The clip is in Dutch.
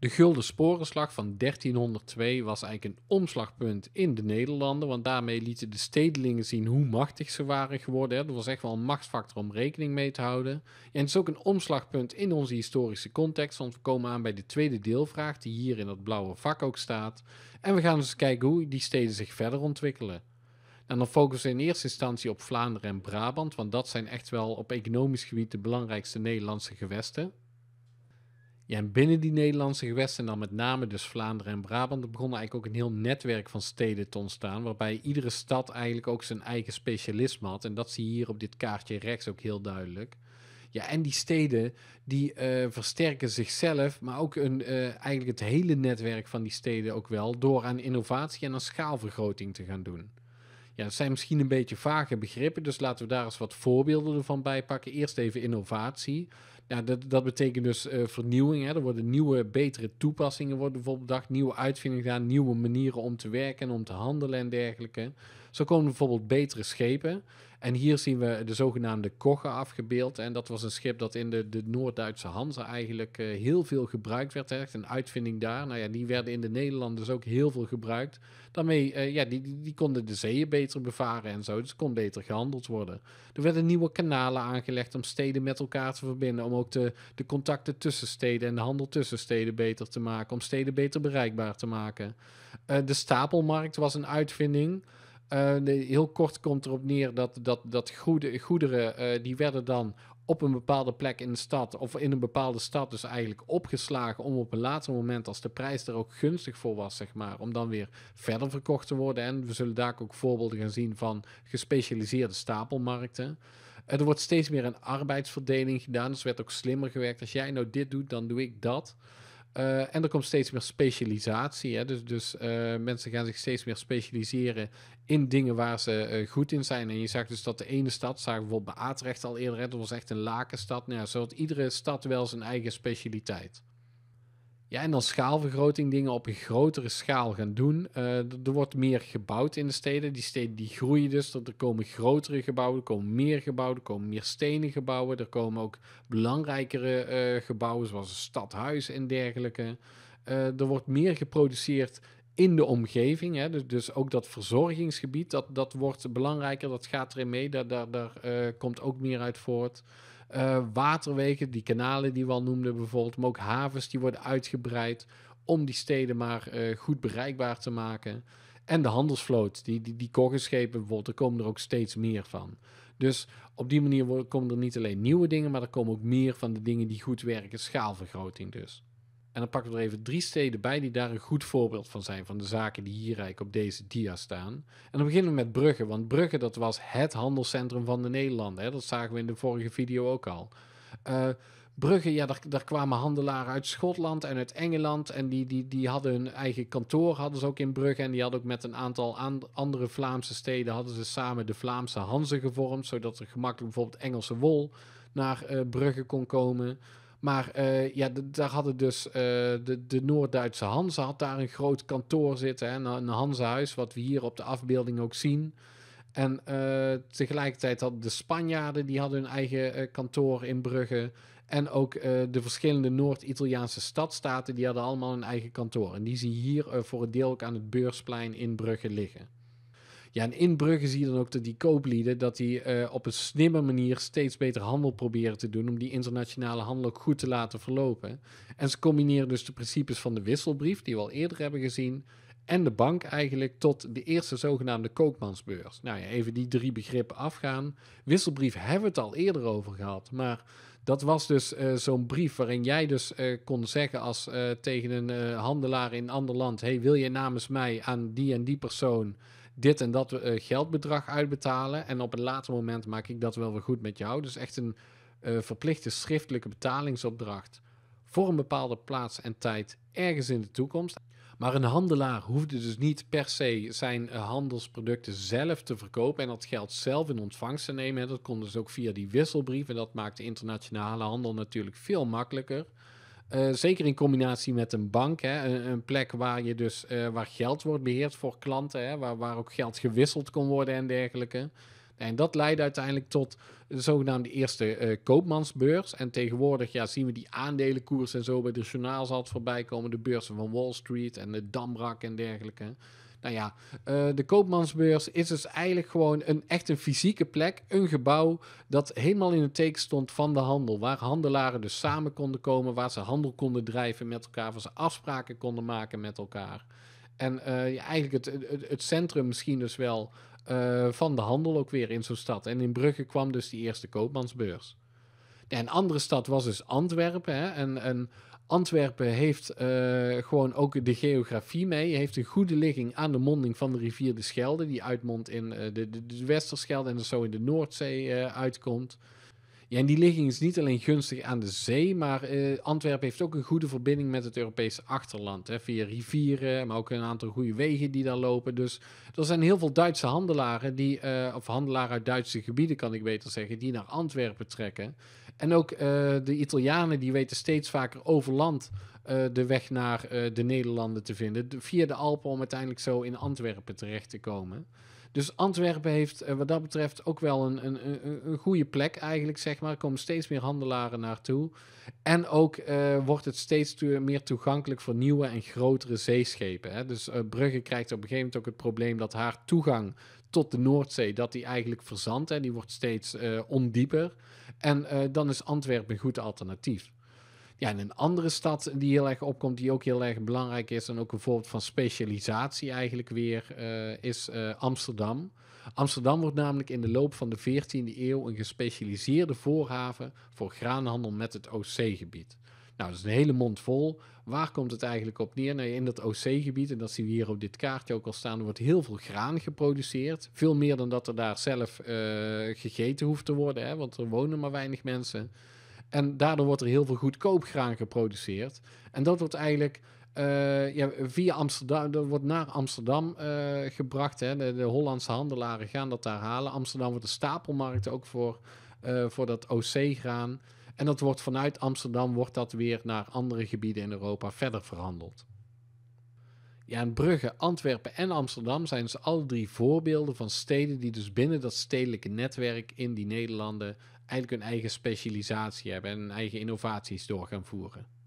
De Gulden Sporenslag van 1302 was eigenlijk een omslagpunt in de Nederlanden, want daarmee lieten de stedelingen zien hoe machtig ze waren geworden. Dat was echt wel een machtsfactor om rekening mee te houden. En het is ook een omslagpunt in onze historische context, want we komen aan bij de tweede deelvraag, die hier in dat blauwe vak ook staat. En we gaan eens dus kijken hoe die steden zich verder ontwikkelen. En nou, dan focussen we in eerste instantie op Vlaanderen en Brabant, want dat zijn echt wel op economisch gebied de belangrijkste Nederlandse gewesten. Ja, en binnen die Nederlandse gewesten, en dan met name dus Vlaanderen en Brabant, er begon eigenlijk ook een heel netwerk van steden te ontstaan, waarbij iedere stad eigenlijk ook zijn eigen specialisme had. En dat zie je hier op dit kaartje rechts ook heel duidelijk. Ja, en die steden die eh, versterken zichzelf, maar ook een, eh, eigenlijk het hele netwerk van die steden ook wel, door aan innovatie en aan schaalvergroting te gaan doen. Ja, dat zijn misschien een beetje vage begrippen, dus laten we daar eens wat voorbeelden ervan bij pakken. Eerst even innovatie. Ja, dat, dat betekent dus uh, vernieuwing. Hè. Er worden nieuwe, betere toepassingen worden bijvoorbeeld bedacht. Nieuwe uitvindingen gedaan, nieuwe manieren om te werken om te handelen en dergelijke. Zo komen bijvoorbeeld betere schepen. En hier zien we de zogenaamde Kogge afgebeeld. En dat was een schip dat in de, de Noord-Duitse Hanze eigenlijk eh, heel veel gebruikt werd. Echt een uitvinding daar. Nou ja, die werden in de Nederlanden dus ook heel veel gebruikt. Daarmee, eh, ja, die, die, konden de zeeën beter bevaren en zo. Dus kon beter gehandeld worden. Er werden nieuwe kanalen aangelegd om steden met elkaar te verbinden. Om ook de, de contacten tussen steden en de handel tussen steden beter te maken. Om steden beter bereikbaar te maken. Eh, de stapelmarkt was een uitvinding. Eh, heel kort komt erop neer dat, dat, dat goederen eh, die werden dan op een bepaalde plek in de stad of in een bepaalde stad dus eigenlijk opgeslagen om op een later moment als de prijs er ook gunstig voor was zeg maar om dan weer verder verkocht te worden en we zullen daar ook voorbeelden gaan zien van gespecialiseerde stapelmarkten. Er wordt steeds meer een arbeidsverdeling gedaan, dus werd ook slimmer gewerkt. Als jij nou dit doet, dan doe ik dat. Eh, en er komt steeds meer specialisatie. Hè? Dus, dus eh, mensen gaan zich steeds meer specialiseren in dingen waar ze eh, goed in zijn. En je zag dus dat de ene stad, zagen bijvoorbeeld bij Atrecht al eerder, hè, dat was echt een lakenstad. Nou, ja, zo iedere stad wel zijn eigen specialiteit. Ja, en dan schaalvergroting, dingen op een grotere schaal gaan doen. Eh, er, wordt meer gebouwd in de steden. Die steden die groeien dus. Er komen grotere gebouwen, er komen meer gebouwen, er komen meer stenen gebouwen. Er komen ook belangrijkere eh, gebouwen, zoals een stadhuis en dergelijke. Eh, er wordt meer geproduceerd in de omgeving. Hè? Dus, dus ook dat verzorgingsgebied, dat, dat wordt belangrijker. Dat gaat erin mee, daar, daar, daar komt ook meer uit voort. Eh, waterwegen, die kanalen die we al noemden bijvoorbeeld, maar ook havens die worden uitgebreid om die steden maar eh, goed bereikbaar te maken. En de handelsvloot, die, die, die bijvoorbeeld, er komen er ook steeds meer van. Dus op die manier komen er niet alleen nieuwe dingen, maar er komen ook meer van de dingen die goed werken, schaalvergroting dus. En dan pakken we er even drie steden bij die daar een goed voorbeeld van zijn. Van de zaken die hier eigenlijk op deze dia staan. En dan beginnen we met Brugge. Want Brugge, dat was het handelscentrum van de Nederlanden. Hè? Dat zagen we in de vorige video ook al. Eh, Brugge, ja, daar, daar, kwamen handelaren uit Schotland en uit Engeland. En die, die, die hadden hun eigen kantoor, hadden ze ook in Brugge. En die hadden ook met een aantal andere Vlaamse steden... hadden ze samen de Vlaamse Hanze gevormd. Zodat er gemakkelijk bijvoorbeeld Engelse wol naar uh, Brugge kon komen... Maar eh, ja, daar hadden dus eh, de, de Noord-Duitse Hanze had daar een groot kantoor zitten. Hè, een, een Hanzehuis, wat we hier op de afbeelding ook zien. En eh, tegelijkertijd hadden de Spanjaarden, die hadden hun eigen kantoor in Brugge. En ook de verschillende Noord-Italiaanse stadstaten, die hadden allemaal hun eigen kantoor. En die zie je hier voor een deel ook aan het beursplein in Brugge liggen. Ja, en in Brugge zie je dan ook dat die kooplieden... dat die eh, op een slimme manier steeds beter handel proberen te doen... om die internationale handel ook goed te laten verlopen. En ze combineren dus de principes van de wisselbrief... die we al eerder hebben gezien... en de bank eigenlijk tot de eerste zogenaamde koopmansbeurs. Nou ja, even die drie begrippen afgaan. Wisselbrief hebben we het al eerder over gehad, maar... Dat was dus eh, zo'n brief waarin jij dus eh, kon zeggen als tegen een handelaar in ander land: hey, wil je namens mij aan die en die persoon dit en dat eh, geldbedrag uitbetalen. En op een later moment maak ik dat wel weer goed met jou. Dus echt een eh, verplichte schriftelijke betalingsopdracht voor een bepaalde plaats en tijd ergens in de toekomst. Maar een handelaar hoefde dus niet per se zijn eh, handelsproducten zelf te verkopen en dat geld zelf in ontvangst te nemen. Dat kon dus ook via die wisselbrief en dat maakt de internationale handel natuurlijk veel makkelijker. Eh, zeker in combinatie met een bank. Hè, een, een, plek waar, je dus, eh, waar geld wordt beheerd voor klanten. Hè, waar, waar ook geld gewisseld kon worden en dergelijke. En dat leidde uiteindelijk tot de zogenaamde eerste eh, koopmansbeurs. En tegenwoordig ja, zien we die aandelenkoers en zo bij de journaals altijd voorbij komen. De beurzen van Wall Street en de Damrak en dergelijke. Nou ja, eh, de Koopmansbeurs is dus eigenlijk gewoon een echt een fysieke plek, een gebouw dat helemaal in het teken stond van de handel. Waar handelaren dus samen konden komen, waar ze handel konden drijven met elkaar, waar ze afspraken konden maken met elkaar. En eh, eigenlijk het, het, centrum misschien dus wel eh, van de handel ook weer in zo'n stad. En in Brugge kwam dus die eerste Koopmansbeurs een andere stad was dus Antwerpen. Hè? En, en Antwerpen heeft eh, gewoon ook de geografie mee. Heeft een goede ligging aan de monding van de rivier de Schelde. Die uitmondt in uh, de, de, de Westerschelde en dus zo in de Noordzee eh, uitkomt. Ja, en die ligging is niet alleen gunstig aan de zee, maar eh, Antwerpen heeft ook een goede verbinding met het Europese achterland. Hè, via rivieren, maar ook een aantal goede wegen die daar lopen. Dus er zijn heel veel Duitse handelaren, die, eh, of handelaren uit Duitse gebieden kan ik beter zeggen, die naar Antwerpen trekken. En ook eh, de Italianen die weten steeds vaker over land eh, de weg naar eh, de Nederlanden te vinden. via de Alpen om uiteindelijk zo in Antwerpen terecht te komen. Dus Antwerpen heeft eh, wat dat betreft ook wel een, een, een, een, goede plek eigenlijk, zeg maar. Er komen steeds meer handelaren naartoe. En ook wordt het steeds meer toegankelijk voor nieuwe en grotere zeeschepen. Hè? Dus Brugge krijgt op een gegeven moment ook het probleem dat haar toegang tot de Noordzee, dat die eigenlijk verzandt. en Die wordt steeds ondieper. En dan is Antwerpen een goed alternatief. Ja, en een andere stad die heel erg opkomt, die ook heel erg belangrijk is en ook een voorbeeld van specialisatie eigenlijk weer, eh, is eh, Amsterdam. Amsterdam wordt namelijk in de loop van de 14e eeuw een gespecialiseerde voorhaven voor graanhandel met het OC-gebied. Nou, dat is een hele mond vol. Waar komt het eigenlijk op neer? Nou, in dat OC-gebied, en dat zien we hier op dit kaartje ook al staan, wordt heel veel graan geproduceerd. Veel meer dan dat er daar zelf eh, gegeten hoeft te worden, hè, want er wonen maar weinig mensen. En daardoor wordt er heel veel goedkoop graan geproduceerd. En dat wordt eigenlijk eh, ja, via Amsterdam, dat wordt naar Amsterdam eh, gebracht. Hè. De, de, Hollandse handelaren gaan dat daar halen. Amsterdam wordt een stapelmarkt ook voor, eh, voor dat OC-graan. En dat wordt vanuit Amsterdam wordt dat weer naar andere gebieden in Europa verder verhandeld. Ja, en Brugge, Antwerpen en Amsterdam zijn dus al drie voorbeelden van steden die dus binnen dat stedelijke netwerk in die Nederlanden eigenlijk hun eigen specialisatie hebben en eigen innovaties door gaan voeren.